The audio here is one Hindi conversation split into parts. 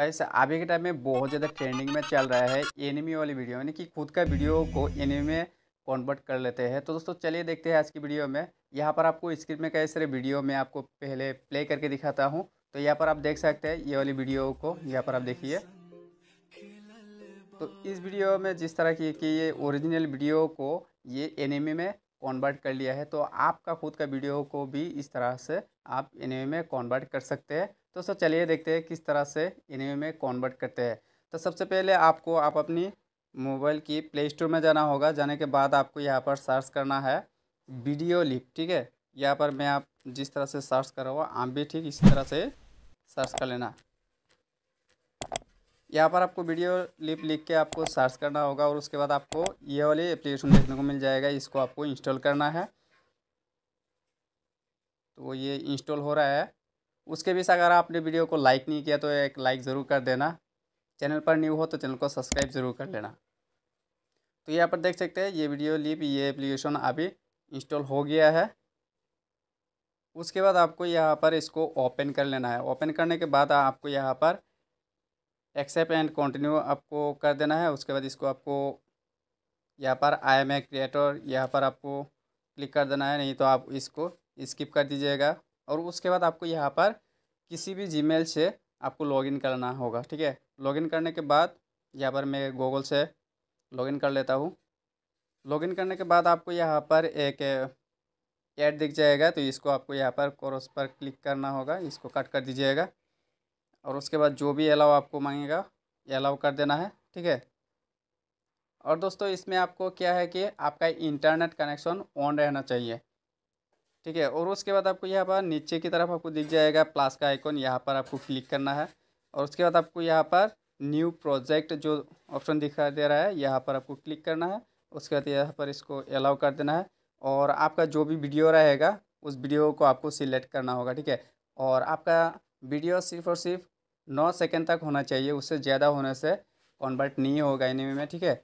ऐसे अभी के टाइम में बहुत ज़्यादा ट्रेंडिंग में चल रहा है एनिमी वाली वीडियो यानी कि खुद का वीडियो को एनिमी में कन्वर्ट कर लेते हैं तो दोस्तों चलिए देखते हैं आज की वीडियो में यहाँ पर आपको स्क्रीन में कई सारे वीडियो में आपको पहले प्ले करके दिखाता हूँ तो यहाँ पर आप देख सकते हैं ये वाली वीडियो को यहाँ पर आप देखिए तो इस वीडियो में जिस तरह की कि ये ओरिजिनल वीडियो को ये एनिमी में कन्वर्ट कर लिया है तो आपका खुद का वीडियो को भी इस तरह से आप एन में कन्वर्ट कर सकते हैं तो सर चलिए देखते हैं किस तरह से एन में कन्वर्ट करते हैं तो सबसे पहले आपको आप अपनी मोबाइल की प्ले स्टोर में जाना होगा जाने के बाद आपको यहाँ पर सर्च करना है वीडियो लिप ठीक है यहाँ पर मैं आप जिस तरह से सर्च कर रहा हूँ आप भी ठीक इसी तरह से सर्च कर लेना यहाँ पर आपको वीडियो लिप लिख के आपको सर्च करना होगा और उसके बाद आपको ये वाली एप्लीकेशन देखने को मिल जाएगा इसको आपको इंस्टॉल करना है तो ये इंस्टॉल हो रहा है उसके बीच अगर आपने वीडियो को लाइक नहीं किया तो एक लाइक ज़रूर कर देना चैनल पर न्यू हो तो चैनल को सब्सक्राइब ज़रूर कर लेना तो यहाँ पर देख सकते हैं ये वीडियो लिप ये एप्लीकेशन अभी इंस्टॉल हो गया है उसके बाद आपको यहाँ पर इसको ओपन कर लेना है ओपन करने के बाद आपको यहाँ पर एक्सेप्ट एंड कंटिन्यू आपको कर देना है उसके बाद इसको आपको यहाँ पर आई एम ए क्रिएटर यहाँ पर आपको क्लिक कर देना है नहीं तो आप इसको स्किप कर दीजिएगा और उसके बाद आपको यहाँ पर किसी भी जीमेल से आपको लॉगिन करना होगा ठीक है लॉगिन करने के बाद यहाँ पर मैं गूगल से लॉगिन कर लेता हूँ लॉगिन करने के बाद आपको यहाँ पर एक ऐड दिख जाएगा तो इसको आपको यहाँ पर क्रॉस पर क्लिक करना होगा इसको कट कर दीजिएगा और उसके बाद जो भी अलाव आपको मांगेगा ये अलाव कर देना है ठीक है और दोस्तों इसमें आपको क्या है कि आपका इंटरनेट कनेक्शन ऑन रहना चाहिए ठीक है और उसके बाद आपको यहाँ पर नीचे की तरफ आपको दिख जाएगा प्लस का आइकॉन यहाँ पर आपको क्लिक करना है और उसके बाद आपको यहाँ पर न्यू प्रोजेक्ट जो ऑप्शन दिखाई दे रहा है यहाँ पर आपको क्लिक करना है उसके बाद यहाँ पर इसको अलाउ कर देना है और आपका जो भी वीडियो रहेगा उस वीडियो को आपको सिलेक्ट करना होगा ठीक है और आपका वीडियो सिर्फ और सिर्फ नौ सेकेंड तक होना चाहिए उससे ज़्यादा होने से कन्वर्ट नहीं होगा एनिमी में ठीक है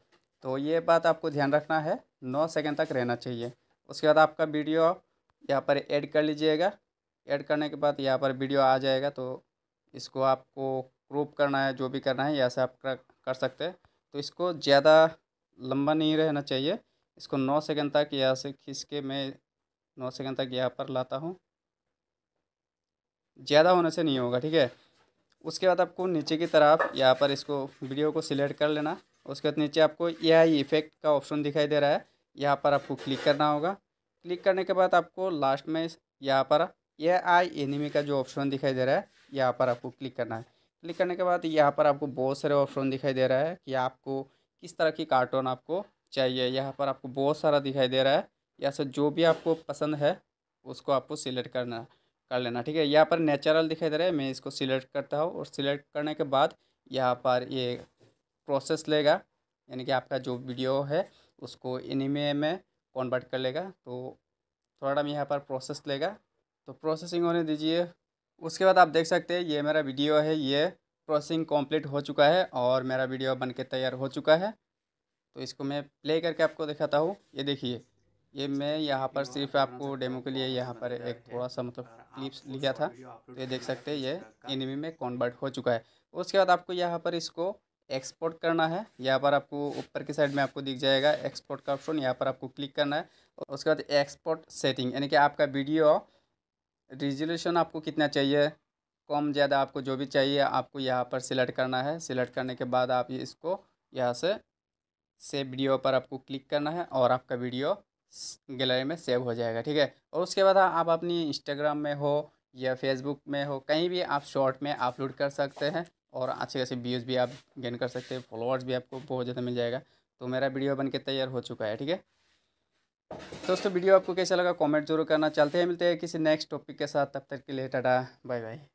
तो ये बात आपको ध्यान रखना है नौ सेकेंड तक रहना चाहिए उसके बाद आपका वीडियो यहाँ पर ऐड कर लीजिएगा ऐड करने के बाद यहाँ पर वीडियो आ जाएगा तो इसको आपको क्रूप करना है जो भी करना है यहाँ से आप कर सकते हैं तो इसको ज़्यादा लंबा नहीं रहना चाहिए इसको नौ सेकेंड तक यहाँ से खींच के मैं नौ सेकेंड तक यहाँ पर लाता हूँ ज़्यादा होने से नहीं होगा ठीक है उसके बाद आपको नीचे की तरफ यहाँ पर इसको वीडियो को सिलेक्ट कर लेना उसके बाद नीचे आपको आई इफेक्ट का ऑप्शन दिखाई दे रहा है यहाँ पर आपको क्लिक करना होगा क्लिक करने के बाद आपको लास्ट में यहाँ पर ए आई एनिमी का जो ऑप्शन दिखाई दे रहा है यहाँ पर आपको क्लिक करना है क्लिक करने के बाद यहाँ पर आपको बहुत सारे ऑप्शन दिखाई दे रहा है कि आपको किस तरह की कार्टून आपको चाहिए यहाँ पर आपको बहुत सारा दिखाई दे रहा है या सर जो भी आपको पसंद है उसको आपको सिलेक्ट करना है कर लेना ठीक है यहाँ पर नेचुरल दिखाई दे रहा है मैं इसको सिलेक्ट करता हूँ और सिलेक्ट करने के बाद यहाँ पर ये प्रोसेस लेगा यानी कि आपका जो वीडियो है उसको एनिमे में कन्वर्ट कर लेगा तो थोड़ा टाइम यहाँ पर प्रोसेस लेगा तो प्रोसेसिंग होने दीजिए उसके बाद आप देख सकते हैं ये मेरा वीडियो है ये प्रोसेसिंग कंप्लीट हो चुका है और मेरा वीडियो बन के तैयार हो चुका है तो इसको मैं प्ले करके आपको दिखाता हूँ ये देखिए ये मैं यहाँ पर सिर्फ आपको डेमो के लिए यहाँ पर एक थोड़ा सा मतलब क्लिप्स लिया था तो ये देख सकते हैं ये एनिमी में कन्वर्ट हो चुका है उसके बाद आपको यहाँ पर इसको एक्सपोर्ट करना है यहाँ पर आपको ऊपर की साइड में आपको दिख जाएगा एक्सपोर्ट का ऑप्शन यहाँ पर आपको क्लिक करना है उसके बाद एक्सपोर्ट सेटिंग यानी कि आपका वीडियो रिजोल्यूशन आपको कितना चाहिए कम ज़्यादा आपको जो भी चाहिए आपको यहाँ पर सिलेक्ट करना है सिलेक्ट करने के बाद आप इसको यहाँ से सेव वीडियो पर आपको क्लिक करना है और आपका वीडियो गैलरी में सेव हो जाएगा ठीक है और उसके बाद आप अपनी इंस्टाग्राम में हो या फेसबुक में हो कहीं भी आप शॉर्ट में अपलोड कर सकते हैं और अच्छे खासे व्यूज़ भी आप गेन कर सकते हैं फॉलोअर्स भी आपको बहुत ज़्यादा मिल जाएगा तो मेरा वीडियो बन के तैयार हो चुका है ठीक है दोस्तों वीडियो आपको कैसा लगा कमेंट जरूर करना चलते हैं मिलते हैं किसी नेक्स्ट टॉपिक के साथ तब तक के लिए टाटा बाय बाय